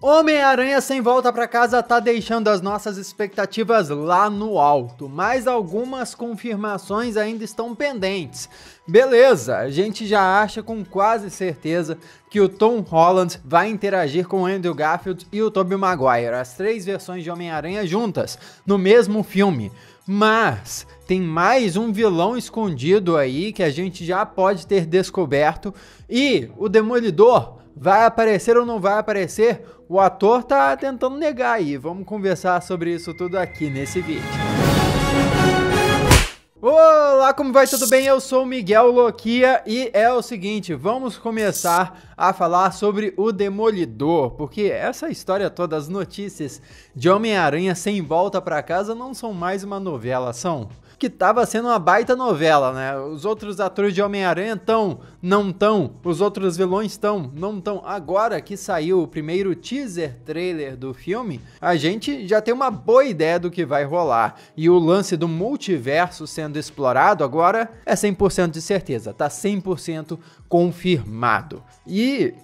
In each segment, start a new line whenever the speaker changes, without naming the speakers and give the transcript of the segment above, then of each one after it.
Homem-Aranha sem volta para casa tá deixando as nossas expectativas lá no alto, mas algumas confirmações ainda estão pendentes. Beleza, a gente já acha com quase certeza que o Tom Holland vai interagir com o Andrew Garfield e o Tobey Maguire, as três versões de Homem-Aranha juntas, no mesmo filme. Mas tem mais um vilão escondido aí que a gente já pode ter descoberto e o Demolidor Vai aparecer ou não vai aparecer? O ator tá tentando negar aí. Vamos conversar sobre isso tudo aqui nesse vídeo. Olá, como vai? Tudo bem? Eu sou o Miguel Loquia e é o seguinte, vamos começar a falar sobre o Demolidor, porque essa história toda, as notícias de Homem-Aranha sem volta para casa não são mais uma novela, são que tava sendo uma baita novela, né? Os outros atores de Homem-Aranha estão, não estão. Os outros vilões estão, não estão. Agora que saiu o primeiro teaser trailer do filme, a gente já tem uma boa ideia do que vai rolar. E o lance do multiverso sendo explorado agora é 100% de certeza, tá 100% confirmado. E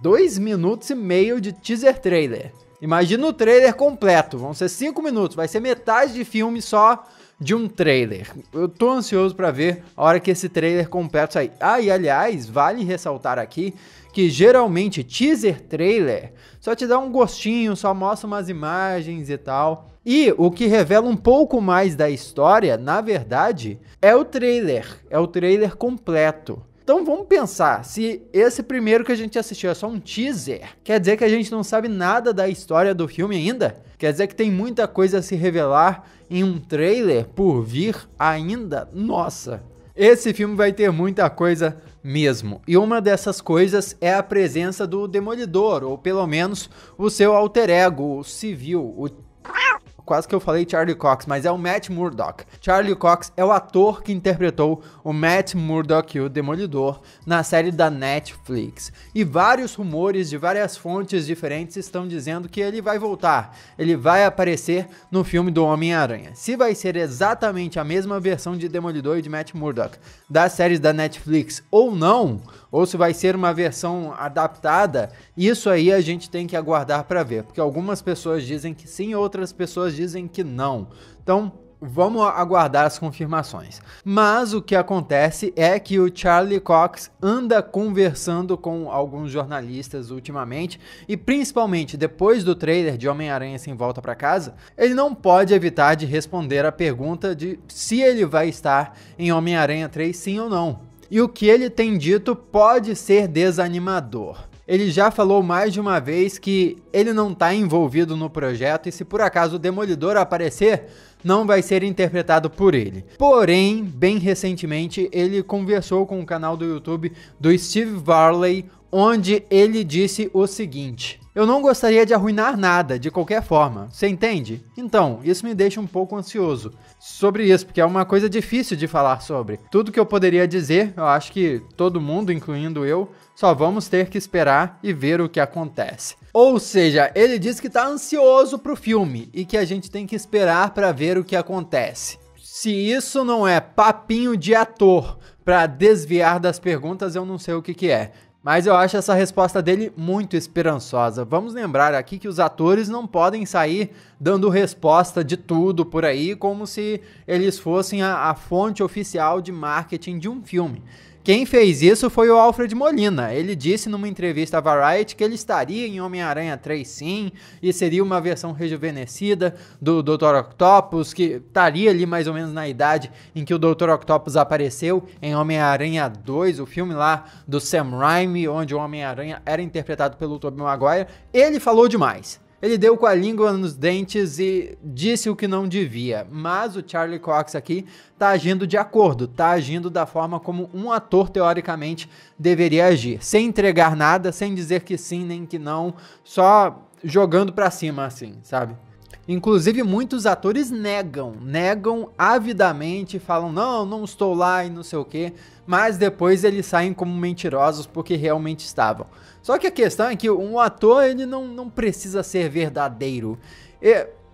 dois minutos e meio de teaser trailer. Imagina o trailer completo, vão ser cinco minutos, vai ser metade de filme só de um trailer. Eu tô ansioso para ver a hora que esse trailer completo sair. Ah, e aliás, vale ressaltar aqui que geralmente teaser trailer só te dá um gostinho, só mostra umas imagens e tal. E o que revela um pouco mais da história, na verdade, é o trailer, é o trailer completo. Então vamos pensar, se esse primeiro que a gente assistiu é só um teaser, quer dizer que a gente não sabe nada da história do filme ainda? Quer dizer que tem muita coisa a se revelar em um trailer por vir ainda? Nossa! Esse filme vai ter muita coisa mesmo. E uma dessas coisas é a presença do Demolidor, ou pelo menos o seu alter ego o civil, o Quase que eu falei Charlie Cox, mas é o Matt Murdock. Charlie Cox é o ator que interpretou o Matt Murdock, o Demolidor, na série da Netflix. E vários rumores de várias fontes diferentes estão dizendo que ele vai voltar. Ele vai aparecer no filme do Homem-Aranha. Se vai ser exatamente a mesma versão de Demolidor e de Matt Murdock das séries da Netflix ou não, ou se vai ser uma versão adaptada, isso aí a gente tem que aguardar para ver, porque algumas pessoas dizem que sim, outras pessoas dizem que não. Então, vamos aguardar as confirmações. Mas o que acontece é que o Charlie Cox anda conversando com alguns jornalistas ultimamente e principalmente depois do trailer de Homem-Aranha sem volta para casa, ele não pode evitar de responder a pergunta de se ele vai estar em Homem-Aranha 3 sim ou não. E o que ele tem dito pode ser desanimador. Ele já falou mais de uma vez que ele não está envolvido no projeto e se por acaso o Demolidor aparecer, não vai ser interpretado por ele. Porém, bem recentemente, ele conversou com o canal do YouTube do Steve Varley, onde ele disse o seguinte: Eu não gostaria de arruinar nada, de qualquer forma, você entende? Então, isso me deixa um pouco ansioso sobre isso, porque é uma coisa difícil de falar sobre. Tudo que eu poderia dizer, eu acho que todo mundo, incluindo eu, só vamos ter que esperar e ver o que acontece. Ou seja, ele diz que está ansioso pro filme e que a gente tem que esperar para ver o que acontece. Se isso não é papinho de ator para desviar das perguntas, eu não sei o que, que é. Mas eu acho essa resposta dele muito esperançosa. Vamos lembrar aqui que os atores não podem sair dando resposta de tudo por aí, como se eles fossem a, a fonte oficial de marketing de um filme. Quem fez isso foi o Alfred Molina. Ele disse numa entrevista à Variety que ele estaria em Homem-Aranha 3 sim, e seria uma versão rejuvenescida do Dr. Octopus, que estaria ali mais ou menos na idade em que o Dr. Octopus apareceu em Homem-Aranha 2, o filme lá do Sam Raimi, onde o Homem-Aranha era interpretado pelo Tobey Maguire. Ele falou demais. Ele deu com a língua nos dentes e disse o que não devia, mas o Charlie Cox aqui tá agindo de acordo, tá agindo da forma como um ator teoricamente deveria agir, sem entregar nada, sem dizer que sim nem que não, só jogando para cima assim, sabe? Inclusive, muitos atores negam, negam avidamente, falam não, não estou lá e não sei o que, mas depois eles saem como mentirosos porque realmente estavam. Só que a questão é que um ator, ele não, não precisa ser verdadeiro.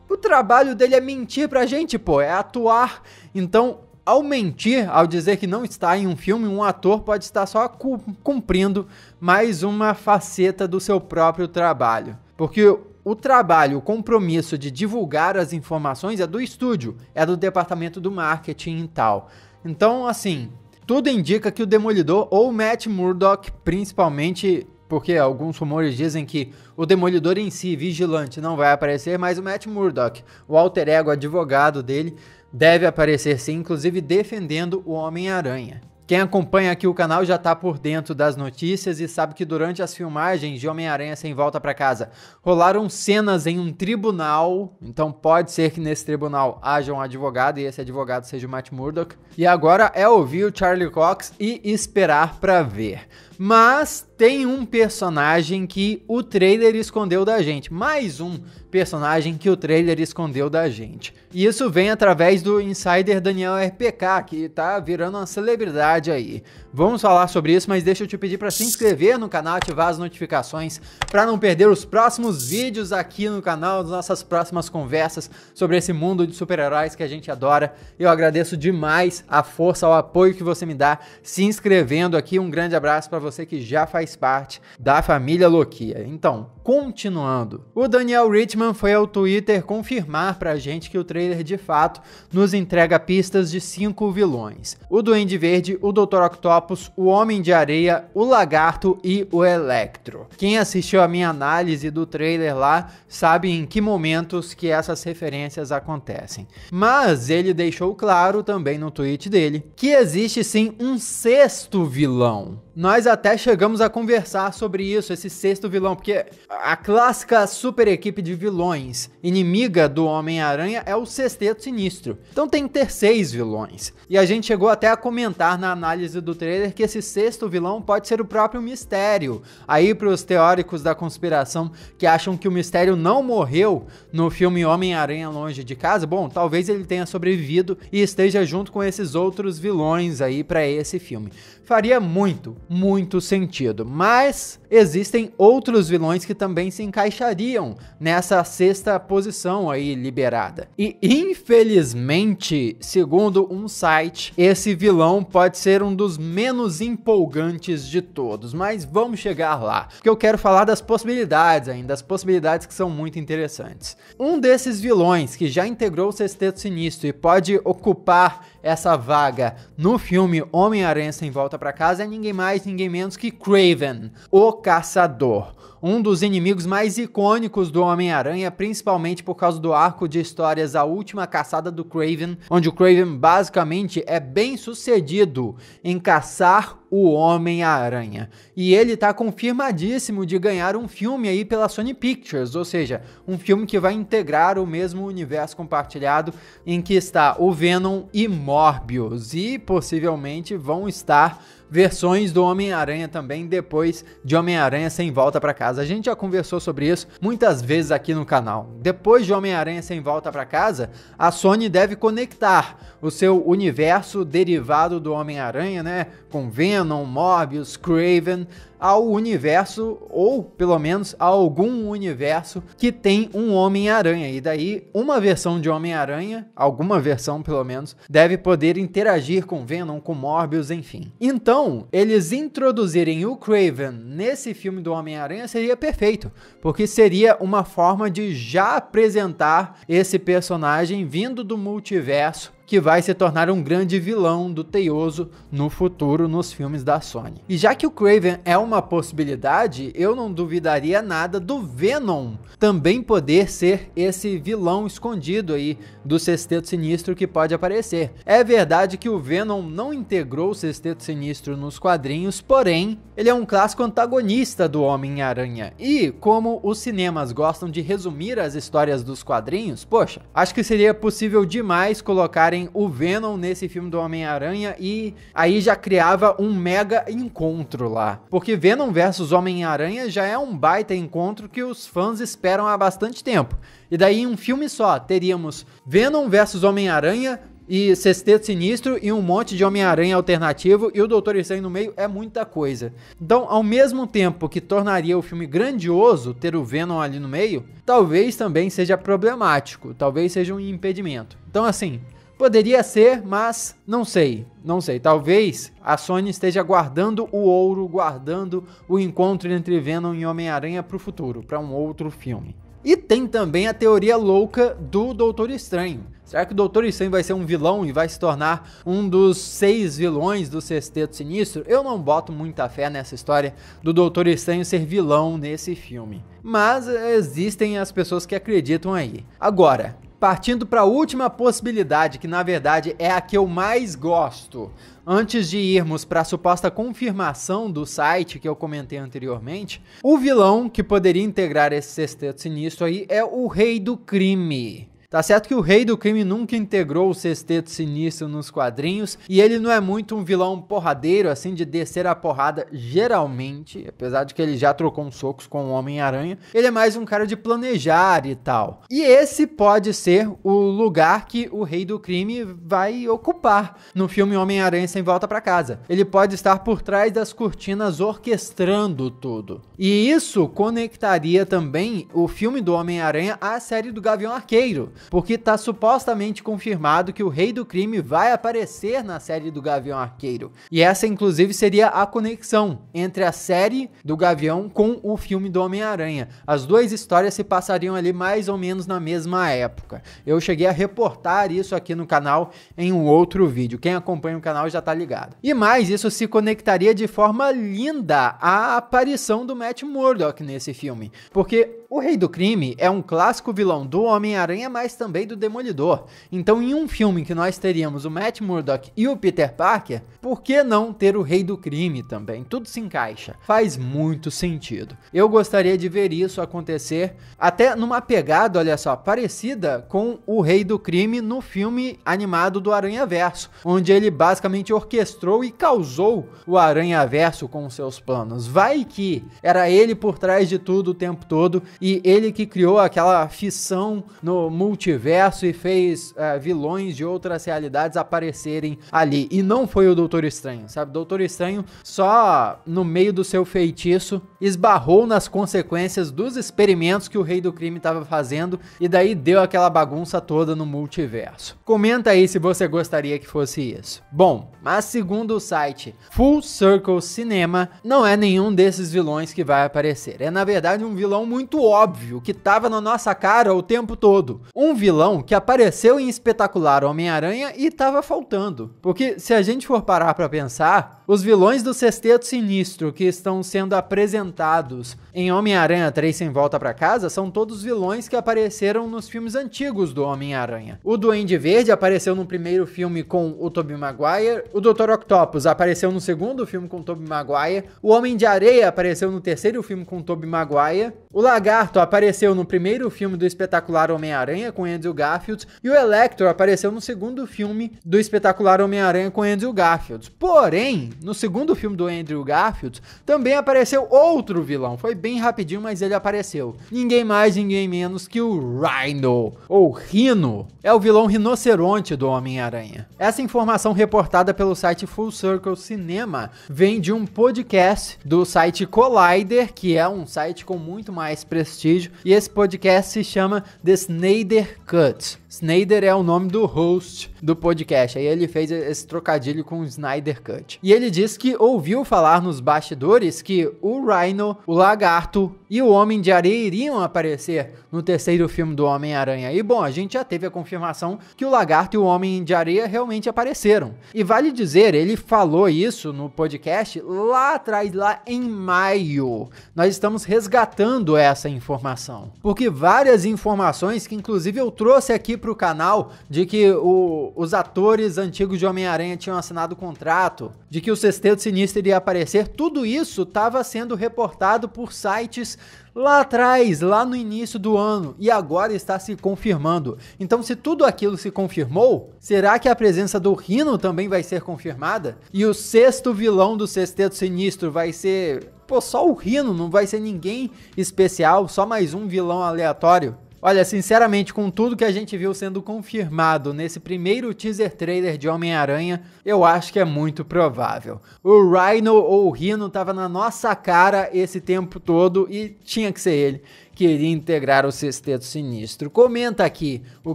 o trabalho dele é mentir pra gente, pô, é atuar. Então, ao mentir, ao dizer que não está em um filme, um ator pode estar só cumprindo mais uma faceta do seu próprio trabalho. Porque o trabalho, o compromisso de divulgar as informações é do estúdio, é do departamento do marketing e tal. Então, assim, tudo indica que o Demolidor ou Matt Murdock, principalmente, porque alguns rumores dizem que o Demolidor em si, Vigilante, não vai aparecer, mas o Matt Murdock, o alter ego advogado dele, deve aparecer sim, inclusive defendendo o Homem-Aranha. Quem acompanha aqui o canal já está por dentro das notícias e sabe que durante as filmagens de Homem-Aranha sem volta para casa rolaram cenas em um tribunal, então pode ser que nesse tribunal haja um advogado e esse advogado seja o Matt Murdock. E agora é ouvir o Charlie Cox e esperar para ver. Mas tem um personagem que o trailer escondeu da gente. Mais um personagem que o trailer escondeu da gente. E isso vem através do insider Daniel RPK, que tá virando uma celebridade aí. Vamos falar sobre isso, mas deixa eu te pedir para se inscrever no canal, ativar as notificações para não perder os próximos vídeos aqui no canal, das nossas próximas conversas sobre esse mundo de super-heróis que a gente adora. Eu agradeço demais a força, o apoio que você me dá se inscrevendo aqui. Um grande abraço para você você que já faz parte da família Loquia. Então, continuando. O Daniel Richman foi ao Twitter confirmar pra gente que o trailer de fato nos entrega pistas de cinco vilões: o Duende Verde, o Dr. Octopus, o Homem de Areia, o Lagarto e o Electro. Quem assistiu a minha análise do trailer lá sabe em que momentos que essas referências acontecem. Mas ele deixou claro também no tweet dele que existe sim um sexto vilão. Nós até chegamos a conversar sobre isso, esse sexto vilão, porque a clássica super equipe de vilões inimiga do Homem-Aranha é o Sexteto Sinistro. Então tem que ter seis vilões. E a gente chegou até a comentar na análise do trailer que esse sexto vilão pode ser o próprio Mistério. Aí para os teóricos da conspiração que acham que o Mistério não morreu no filme Homem-Aranha Longe de Casa, bom, talvez ele tenha sobrevivido e esteja junto com esses outros vilões aí para esse filme. Faria muito, muito sentido, mas existem outros vilões que também se encaixariam nessa sexta posição aí liberada. E infelizmente, segundo um site, esse vilão pode ser um dos menos empolgantes de todos, mas vamos chegar lá, porque eu quero falar das possibilidades ainda, das possibilidades que são muito interessantes. Um desses vilões que já integrou o Sexteto Sinistro e pode ocupar essa vaga no filme Homem-Aranha Sem Volta para Casa é ninguém mais, ninguém menos que Craven, o Caçador um dos inimigos mais icônicos do Homem-Aranha, principalmente por causa do arco de histórias A Última Caçada do Craven, onde o Craven basicamente é bem sucedido em caçar o Homem-Aranha. E ele tá confirmadíssimo de ganhar um filme aí pela Sony Pictures, ou seja, um filme que vai integrar o mesmo universo compartilhado em que está o Venom e Morbius e possivelmente vão estar versões do Homem-Aranha também depois de Homem-Aranha Sem Volta para Casa. A gente já conversou sobre isso muitas vezes aqui no canal. Depois de Homem-Aranha Sem Volta para Casa, a Sony deve conectar o seu universo derivado do Homem-Aranha, né? com Venom, Morbius, Craven, ao universo, ou pelo menos a algum universo que tem um Homem-Aranha. E daí, uma versão de Homem-Aranha, alguma versão pelo menos, deve poder interagir com Venom, com Morbius, enfim. Então, eles introduzirem o Craven nesse filme do Homem-Aranha seria perfeito, porque seria uma forma de já apresentar esse personagem vindo do multiverso que vai se tornar um grande vilão do Teioso no futuro nos filmes da Sony. E já que o Craven é uma possibilidade, eu não duvidaria nada do Venom também poder ser esse vilão escondido aí do Sexteto Sinistro que pode aparecer. É verdade que o Venom não integrou o Sexteto Sinistro nos quadrinhos, porém, ele é um clássico antagonista do Homem-Aranha. E como os cinemas gostam de resumir as histórias dos quadrinhos, poxa, acho que seria possível demais colocarem colocarem o Venom nesse filme do Homem-Aranha e aí já criava um mega encontro lá. Porque Venom versus Homem-Aranha já é um baita encontro que os fãs esperam há bastante tempo. E daí, em um filme só, teríamos Venom versus Homem-Aranha, e Sesteto Sinistro e um monte de Homem-Aranha alternativo e o Doutor Estranho no meio é muita coisa. Então, ao mesmo tempo que tornaria o filme grandioso ter o Venom ali no meio, talvez também seja problemático, talvez seja um impedimento. Então, assim, Poderia ser, mas não sei, não sei. Talvez a Sony esteja guardando o ouro, guardando o encontro entre Venom e Homem-Aranha para o futuro, para um outro filme. E tem também a teoria louca do Doutor Estranho. Será que o Doutor Estranho vai ser um vilão e vai se tornar um dos seis vilões do Sexteto Sinistro? Eu não boto muita fé nessa história do Doutor Estranho ser vilão nesse filme. Mas eh, existem as pessoas que acreditam aí. Agora, Partindo para a última possibilidade, que na verdade é a que eu mais gosto. Antes de irmos para a suposta confirmação do site que eu comentei anteriormente, o vilão que poderia integrar esse sexteto sinistro aí é o Rei do Crime. Tá certo que o Rei do Crime nunca integrou o Sexteto Sinistro nos quadrinhos e ele não é muito um vilão porradeiro, assim, de descer a porrada geralmente, apesar de que ele já trocou uns socos com o Homem-Aranha, ele é mais um cara de planejar e tal. E esse pode ser o lugar que o Rei do Crime vai ocupar no filme Homem-Aranha Sem Volta para Casa. Ele pode estar por trás das cortinas orquestrando tudo. E isso conectaria também o filme do Homem-Aranha à série do Gavião Arqueiro porque tá supostamente confirmado que o Rei do Crime vai aparecer na série do Gavião Arqueiro. E essa, inclusive, seria a conexão entre a série do Gavião com o filme do Homem-Aranha. As duas histórias se passariam ali mais ou menos na mesma época. Eu cheguei a reportar isso aqui no canal em um outro vídeo. Quem acompanha o canal já tá ligado. E mais, isso se conectaria de forma linda à aparição do Matt Murdock nesse filme, porque o Rei do Crime é um clássico vilão do Homem-Aranha, mas também do Demolidor. Então, em um filme que nós teríamos o Matt Murdock e o Peter Parker, por que não ter o Rei do Crime também? Tudo se encaixa. Faz muito sentido. Eu gostaria de ver isso acontecer até numa pegada, olha só, parecida com o Rei do Crime no filme animado do Aranha Verso, onde ele basicamente orquestrou e causou o Aranha Verso com seus planos. Vai que era ele por trás de tudo o tempo todo e ele que criou aquela fissão no multiverso e fez é, vilões de outras realidades aparecerem ali. E não foi o Doutor Estranho, sabe? Doutor Estranho só no meio do seu feitiço esbarrou nas consequências dos experimentos que o Rei do Crime estava fazendo e daí deu aquela bagunça toda no multiverso. Comenta aí se você gostaria que fosse isso. Bom, mas segundo o site Full Circle Cinema, não é nenhum desses vilões que vai aparecer. É na verdade um vilão muito óbvio que tava na nossa cara o tempo todo. Um vilão que apareceu em espetacular Homem-Aranha e tava faltando. Porque se a gente for parar para pensar, os vilões do Sexteto Sinistro que estão sendo apresentados em Homem-Aranha 3 sem volta para casa são todos vilões que apareceram nos filmes antigos do Homem-Aranha. O Duende Verde apareceu no primeiro filme com o Tobey Maguire, o Dr. Octopus apareceu no segundo filme com o Tobey Maguire, o Homem de Areia apareceu no terceiro filme com o Tobey Maguire, o Lagarto Lagarto apareceu no primeiro filme do espetacular Homem-Aranha com Andrew Garfield e o Electro apareceu no segundo filme do espetacular Homem-Aranha com Andrew Garfield. Porém, no segundo filme do Andrew Garfield também apareceu outro vilão. Foi bem rapidinho, mas ele apareceu. Ninguém mais, ninguém menos que o Rhino, ou Rhino. É o vilão rinoceronte do Homem-Aranha. Essa informação reportada pelo site Full Circle Cinema vem de um podcast do site Collider, que é um site com muito mais prestígio prestígio. E esse podcast se chama The Snyder Cut. Snyder é o nome do host do podcast. Aí ele fez esse trocadilho com o Snyder Cut. E ele diz que ouviu falar nos bastidores que o Rhino, o Lagarto e o Homem de Areia iriam aparecer no terceiro filme do Homem-Aranha. E bom, a gente já teve a confirmação que o Lagarto e o Homem de Areia realmente apareceram. E vale dizer, ele falou isso no podcast lá atrás, lá em maio. Nós estamos resgatando essa informação. Porque várias informações que inclusive eu trouxe aqui pro canal de que o, os atores antigos de Homem-Aranha tinham assinado o contrato, de que o Sexteto Sinistro iria aparecer, tudo isso estava sendo reportado por sites lá atrás, lá no início do ano, e agora está se confirmando. Então, se tudo aquilo se confirmou, será que a presença do Rhino também vai ser confirmada? E o sexto vilão do Sexteto Sinistro vai ser. Pô, só o Rhino, não vai ser ninguém especial, só mais um vilão aleatório? Olha, sinceramente, com tudo que a gente viu sendo confirmado nesse primeiro teaser trailer de Homem-Aranha, eu acho que é muito provável. O Rhino ou o Rhino tava na nossa cara esse tempo todo e tinha que ser ele queria integrar o Sexteto Sinistro. Comenta aqui o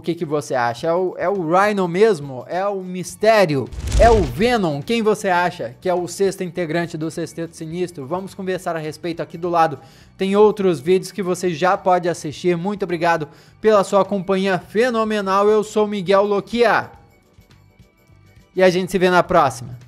que, que você acha. É o, é o Rhino mesmo? É o Mistério? É o Venom? Quem você acha que é o sexto integrante do Sexteto Sinistro? Vamos conversar a respeito aqui do lado. Tem outros vídeos que você já pode assistir. Muito obrigado pela sua companhia fenomenal. Eu sou Miguel Loquia. E a gente se vê na próxima.